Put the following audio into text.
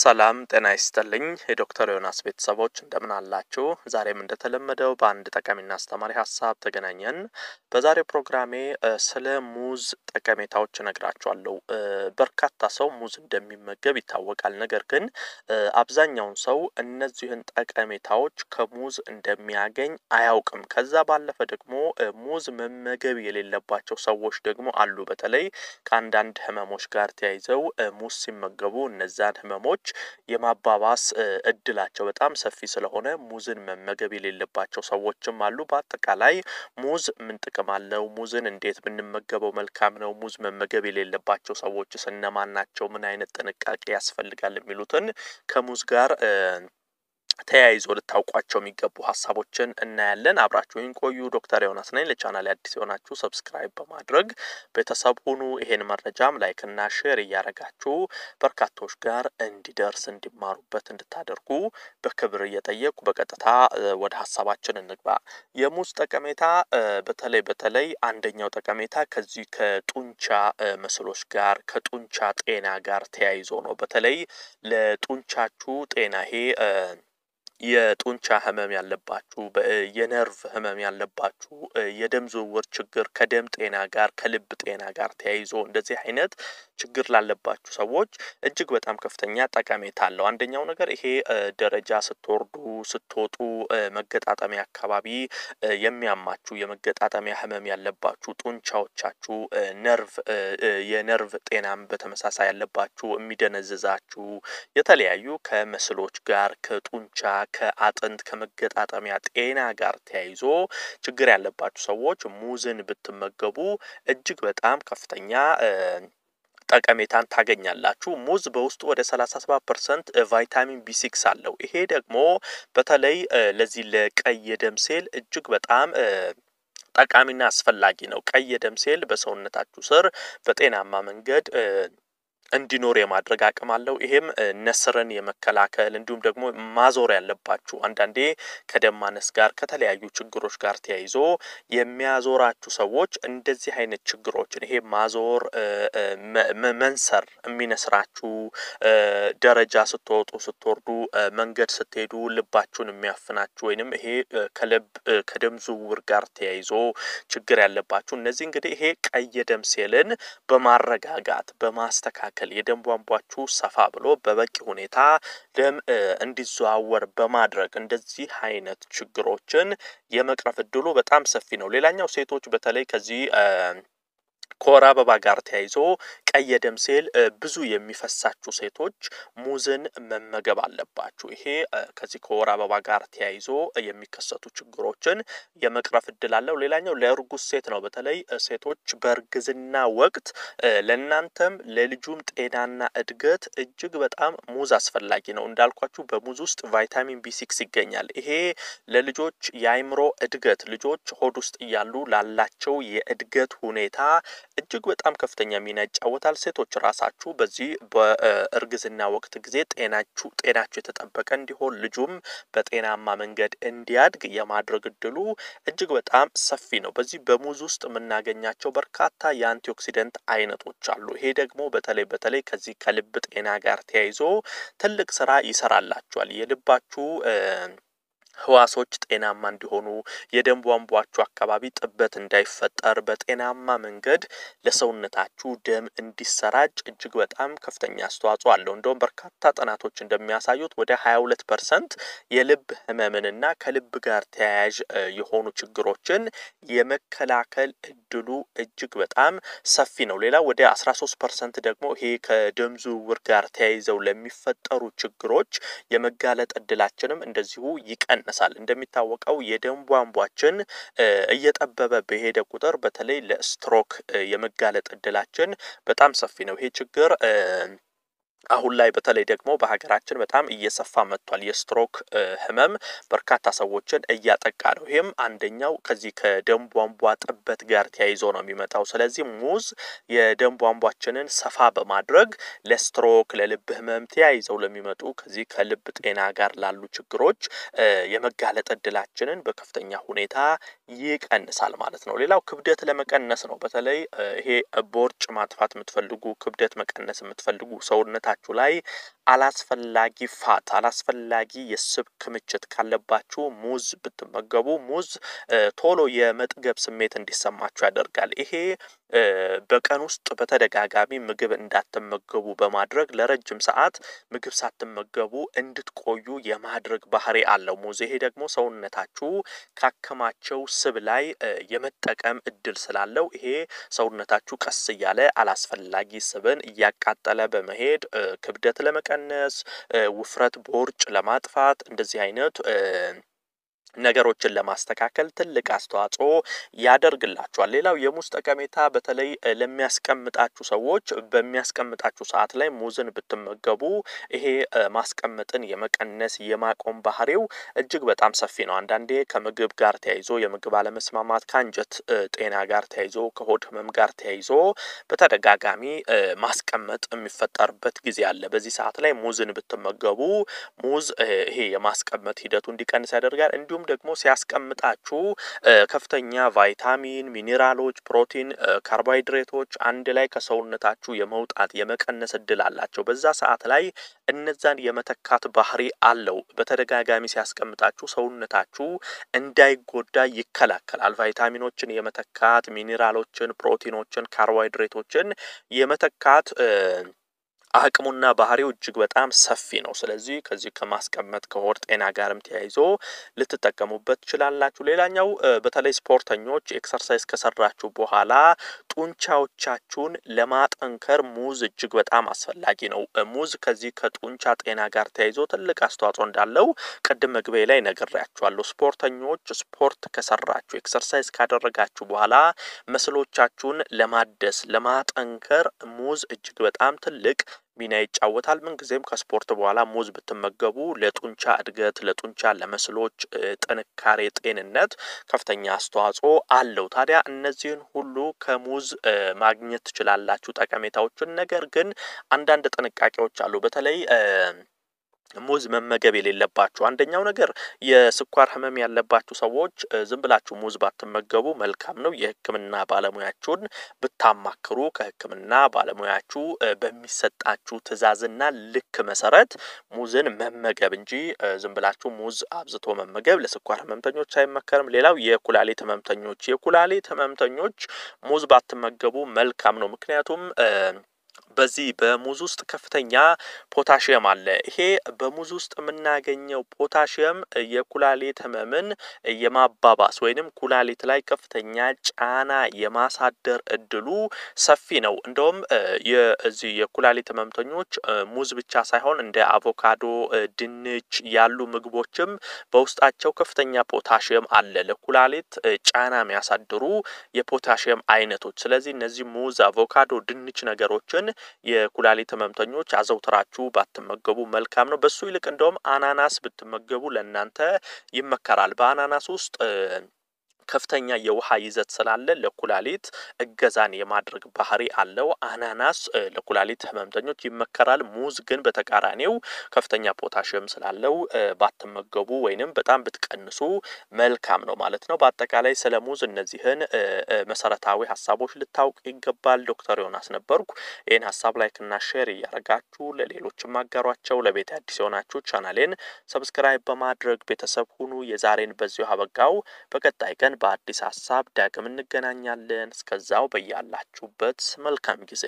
ሰላም ጤና ይስጥልኝ የዶክተር ዮናስ ቤተሰቦች እንደምን አላችሁ? ዛሬም እንደተለመደው በአንድ ጠቃሚና አስተማሪ ሀሳብ ተገናኘን። በዛሬው ፕሮግራሜ ስለ ሙዝ ጠቀሜታዎች እነግራችኋለሁ። በርካታ ሰው ሙዝ እንደሚመገብ ይታወቃል። ነገር ግን አብዛኛውን ሰው እነዚህን ጠቀሜታዎች ከሙዝ እንደሚያገኝ አያውቅም። ከዛ ባለፈ ደግሞ ሙዝ መመገብ የሌለባቸው ሰዎች ደግሞ አሉ። በተለይ ከአንዳንድ ህመሞች ጋር ተያይዘው ሙዝ ሲመገቡ እነዛን ህመሞች የማባባስ እድላቸው በጣም ሰፊ ስለሆነ ሙዝን መመገብ የሌለባቸው ሰዎችም አሉ። በአጠቃላይ ሙዝ ምን ጥቅም አለው? ሙዝን እንዴት ብንመገበው መልካም ነው? ሙዝ መመገብ የሌለባቸው ሰዎችስ እነማን ናቸው? ምን አይነት ጥንቃቄ ያስፈልጋል? የሚሉትን ከሙዝ ጋር ተያይዞ ልታውቋቸው የሚገቡ ሀሳቦችን እናያለን። አብራችሁን ቆዩ። ዶክተር ዮናስ ነኝ። ለቻናል አዲስ የሆናችሁ ሰብስክራይብ በማድረግ ቤተሰብ ሁኑ። ይሄን መረጃም ላይክና ሼር እያረጋችሁ በርካቶች ጋር እንዲደርስ እንዲማሩበት እንድታደርጉ በክብር እየጠየቁ በቀጥታ ወደ ሀሳባችን እንግባ። የሙዝ ጠቀሜታ በተለይ በተለይ አንደኛው ጠቀሜታ ከዚህ ከጡንቻ ምስሎች ጋር ከጡንቻ ጤና ጋር ተያይዞ ነው። በተለይ ለጡንቻችሁ ጤና ይሄ የጡንቻ ህመም ያለባችሁ፣ የነርቭ ህመም ያለባችሁ፣ የደም ዝውውር ችግር ከደም ጤና ጋር ከልብ ጤና ጋር ተያይዞ እንደዚህ አይነት ችግር ላለባችሁ ሰዎች እጅግ በጣም ከፍተኛ ጠቀሜታ አለው። አንደኛው ነገር ይሄ ደረጃ ስትወርዱ ስትወጡ መገጣጠሚያ አካባቢ የሚያማችሁ የመገጣጠሚያ ህመም ያለባችሁ ጡንቻዎቻችሁ ነርቭ የነርቭ ጤናም በተመሳሳይ ያለባችሁ የሚደነዝዛችሁ የተለያዩ ከመስሎች ጋር ከጡንቻ ከአጥንት ከመገጣጠሚያ ጤና ጋር ተያይዞ ችግር ያለባችሁ ሰዎች ሙዝን ብትመገቡ እጅግ በጣም ከፍተኛ ጠቀሜታን ታገኛላችሁ። ሙዝ በውስጡ ወደ 37 ፐርሰንት ቫይታሚን ቢ6 አለው። ይሄ ደግሞ በተለይ ለዚህ ለቀይ የደም ሴል እጅግ በጣም ጠቃሚና አስፈላጊ ነው። ቀይ የደም ሴል በሰውነታችሁ ስር በጤናማ መንገድ እንዲኖር የማድረግ አቅም አለው። ይሄም ነስርን የመከላከል እንዲሁም ደግሞ ማዞር ያለባችሁ አንዳንዴ ከደም ማነስ ጋር ከተለያዩ ችግሮች ጋር ተያይዞ የሚያዞራችሁ ሰዎች እንደዚህ አይነት ችግሮችን ይሄ ማዞር፣ መንሰር፣ የሚነስራችሁ ደረጃ ስትወጡ ስትወርዱ፣ መንገድ ስትሄዱ ልባችሁን የሚያፍናችሁ ወይንም ይሄ ከልብ ከደም ዝውውር ጋር ተያይዞ ችግር ያለባችሁ እነዚህ እንግዲህ ይሄ ቀይ ደም ሴልን በማረጋጋት በማስተካከል መካከል የደም ቧንቧችሁ ሰፋ ብሎ በበቂ ሁኔታ ደም እንዲዘዋወር በማድረግ እንደዚህ አይነት ችግሮችን የመቅረፍ እድሉ በጣም ሰፊ ነው። ሌላኛው ሴቶች በተለይ ከዚህ ከወር አበባ ጋር ተያይዞ ቀይ የደም ሴል ብዙ የሚፈሳችሁ ሴቶች ሙዝን መመገብ አለባችሁ። ይሄ ከዚህ ከወር አበባ ጋር ተያይዞ የሚከሰቱ ችግሮችን የመቅረፍ እድል አለው። ሌላኛው ለእርጉዝ ሴት ነው። በተለይ ሴቶች በእርግዝና ወቅት ለእናንተም ለልጁም ጤናና እድገት እጅግ በጣም ሙዝ አስፈላጊ ነው። እንዳልኳችሁ በሙዝ ውስጥ ቫይታሚን ቢ ሲክስ ይገኛል። ይሄ ለልጆች የአይምሮ እድገት ልጆች ሆድ ውስጥ እያሉ ላላቸው የእድገት ሁኔታ እጅግ በጣም ከፍተኛ ሚና ይጫወታል። ሴቶች ራሳችሁ በዚህ በእርግዝና ወቅት ጊዜ ጤናችሁ ጤናችሁ የተጠበቀ እንዲሆን ልጁም በጤናማ መንገድ እንዲያድግ የማድረግ እድሉ እጅግ በጣም ሰፊ ነው። በዚህ በሙዝ ውስጥ የምናገኛቸው በርካታ የአንቲኦክሲደንት አይነቶች አሉ። ይሄ ደግሞ በተለይ በተለይ ከዚህ ከልብ ጤና ጋር ተያይዞ ትልቅ ስራ ይሰራላችኋል። የልባችሁ ህዋሶች ጤናማ እንዲሆኑ የደም ቧንቧችሁ አካባቢ ጥበት እንዳይፈጠር በጤናማ መንገድ ለሰውነታችሁ ደም እንዲሰራጭ እጅግ በጣም ከፍተኛ አስተዋጽኦ አለው። እንደውም በርካታ ጥናቶች እንደሚያሳዩት ወደ 22 ፐርሰንት የልብ ህመምንና ከልብ ጋር ተያያዥ የሆኑ ችግሮችን የመከላከል እድሉ እጅግ በጣም ሰፊ ነው። ሌላ ወደ 13 ፐርሰንት ደግሞ ይሄ ከደም ዝውውር ጋር ተያይዘው ለሚፈጠሩ ችግሮች የመጋለጥ እድላችንም እንደዚሁ ይቀን ይቀንሳል። እንደሚታወቀው የደም ቧንቧችን እየጠበበ በሄደ ቁጥር በተለይ ለስትሮክ የመጋለጥ እድላችን በጣም ሰፊ ነው። ይሄ ችግር አሁን ላይ በተለይ ደግሞ በሀገራችን በጣም እየሰፋ መጥቷል። የስትሮክ ህመም በርካታ ሰዎችን እያጠቃ ነው። ይህም አንደኛው ከዚህ ከደም ቧንቧ ጥበት ጋር ተያይዞ ነው የሚመጣው። ስለዚህ ሙዝ የደም ቧንቧችንን ሰፋ በማድረግ ለስትሮክ፣ ለልብ ህመም ተያይዘው ለሚመጡ ከዚህ ከልብ ጤና ጋር ላሉ ችግሮች የመጋለጥ እድላችንን በከፍተኛ ሁኔታ ይቀንሳል ማለት ነው። ሌላው ክብደት ለመቀነስ ነው። በተለይ ይሄ ቦርጭ ማጥፋት የምትፈልጉ ክብደት መቀነስ የምትፈልጉ ሰውነታችሁ ላይ አላስፈላጊ ፋት አላስፈላጊ የስብ ክምችት ካለባችሁ ሙዝ ብትመገቡ ሙዝ ቶሎ የመጥገብ ስሜት እንዲሰማችሁ ያደርጋል። ይሄ በቀን ውስጥ በተደጋጋሚ ምግብ እንዳትመገቡ በማድረግ ለረጅም ሰዓት ምግብ ሳትመገቡ እንድትቆዩ የማድረግ ባህሪ አለው ሙዝ። ይሄ ደግሞ ሰውነታችሁ ካከማቸው ስብ ላይ የመጠቀም እድል ስላለው ይሄ ሰውነታችሁ ቀስ እያለ አላስፈላጊ ስብን እያቃጠለ በመሄድ ክብደት ለመቀ ለመቀነስ፣ ውፍረት፣ ቦርጭ ለማጥፋት እንደዚህ አይነት ነገሮችን ለማስተካከል ትልቅ አስተዋጽኦ ያደርግላችኋል። ሌላው የሙዝ ጠቀሜታ በተለይ ለሚያስቀምጣችሁ ሰዎች በሚያስቀምጣችሁ ሰዓት ላይ ሙዝን ብትመገቡ ይሄ ማስቀመጥን የመቀነስ የማቆም ባህሪው እጅግ በጣም ሰፊ ነው። አንዳንዴ ከምግብ ጋር ተያይዞ የምግብ አለመስማማት፣ ከአንጀት ጤና ጋር ተያይዞ፣ ከሆድ ህመም ጋር ተያይዞ በተደጋጋሚ ማስቀመጥ የሚፈጠርበት ጊዜ አለ። በዚህ ሰዓት ላይ ሙዝን ብትመገቡ ሙዝ ይሄ የማስቀመጥ ሂደቱ እንዲቀንስ ያደርጋል እንዲሁም ደግሞ ሲያስቀምጣችሁ ከፍተኛ ቫይታሚን፣ ሚኔራሎች፣ ፕሮቲን፣ ካርቦሃይድሬቶች አንድ ላይ ከሰውነታችሁ የመውጣት የመቀነስ እድል አላቸው። በዛ ሰዓት ላይ እነዛን የመተካት ባህሪ አለው። በተደጋጋሚ ሲያስቀምጣችሁ ሰውነታችሁ እንዳይጎዳ ይከላከላል። ቫይታሚኖችን የመተካት ሚኔራሎችን፣ ፕሮቲኖችን፣ ካርቦሃይድሬቶችን የመተካት አቅሙና ባህሪው እጅግ በጣም ሰፊ ነው። ስለዚህ ከዚህ ከማስቀመጥ ከሆድ ጤና ጋርም ተያይዞ ልትጠቀሙበት ትችላላችሁ። ሌላኛው በተለይ ስፖርተኞች ኤክሰርሳይዝ ከሰራችሁ በኋላ ጡንቻዎቻችሁን ለማጠንከር ሙዝ እጅግ በጣም አስፈላጊ ነው። ሙዝ ከዚህ ከጡንቻ ጤና ጋር ተያይዞ ትልቅ አስተዋጽኦ እንዳለው ቅድም መግቢያ ላይ ነግሬያችኋለሁ። ስፖርተኞች ስፖርት ከሰራችሁ ኤክሰርሳይዝ ካደረጋችሁ በኋላ መስሎቻችሁን ለማደስ ለማጠንከር ሙዝ እጅግ በጣም ትልቅ ሚና ይጫወታል። ምንጊዜም ከስፖርት በኋላ ሙዝ ብትመገቡ ለጡንቻ እድገት፣ ለጡንቻ ለመስሎች ጥንካሬ፣ ጤንነት ከፍተኛ አስተዋጽኦ አለው። ታዲያ እነዚህን ሁሉ ከሙዝ ማግኘት ትችላላችሁ ጠቀሜታዎችን። ነገር ግን አንዳንድ ጥንቃቄዎች አሉ። በተለይ ሙዝ መመገብ የሌለባችሁ አንደኛው ነገር የስኳር ህመም ያለባችሁ ሰዎች ዝም ብላችሁ ሙዝ ባትመገቡ መልካም ነው። የህክምና ባለሙያችሁን ብታማክሩ ከህክምና ባለሙያችሁ በሚሰጣችሁ ትዕዛዝና ልክ መሰረት ሙዝን መመገብ እንጂ ዝም ብላችሁ ሙዝ አብዝቶ መመገብ ለስኳር ህመምተኞች አይመከርም። ሌላው የኩላሊት ህመምተኞች የኩላሊት ህመምተኞች ሙዝ ባትመገቡ መልካም ነው። ምክንያቱም በዚህ በሙዝ ውስጥ ከፍተኛ ፖታሽየም አለ። ይሄ በሙዝ ውስጥ የምናገኘው ፖታሽየም የኩላሊት ህመምን የማባባስ ወይንም ኩላሊት ላይ ከፍተኛ ጫና የማሳደር እድሉ ሰፊ ነው። እንደውም የዚህ የኩላሊት ህመምተኞች ሙዝ ብቻ ሳይሆን እንደ አቮካዶ፣ ድንች ያሉ ምግቦችም በውስጣቸው ከፍተኛ ፖታሽየም አለ ለኩላሊት ጫና የሚያሳድሩ የፖታሽየም አይነቶች። ስለዚህ እነዚህ ሙዝ፣ አቮካዶ፣ ድንች ነገሮችን የኩላሊት ህመምተኞች አዘውትራችሁ ባትመገቡ መልካም ነው። በሱ ይልቅ እንደውም አናናስ ብትመገቡ ለእናንተ ይመከራል። በአናናስ ውስጥ ከፍተኛ የውሃ ይዘት ስላለ ለኩላሊት እገዛን የማድረግ ባህሪ አለው። አናናስ ለኩላሊት ህመምተኞች ይመከራል። ሙዝ ግን በተቃራኒው ከፍተኛ ፖታሽም ስላለው ባትመገቡ ወይንም በጣም ብትቀንሱ መልካም ነው ማለት ነው። በአጠቃላይ ስለ ሙዝ እነዚህን መሰረታዊ ሀሳቦች ልታውቅ ይገባል። ዶክተር ዮናስ ነበርኩ። ይህን ሀሳብ ላይክና ሼር እያደረጋችሁ ለሌሎችም አጋሯቸው። ለቤት አዲስ የሆናችሁ ቻናሌን ሰብስክራይብ በማድረግ ቤተሰብ ሁኑ። የዛሬን በዚሁ አበቃው። በቀጣይ ቀን ተመልሰን በአዲስ ሀሳብ ዳግም እንገናኛለን። እስከዛው በያላችሁበት መልካም ጊዜ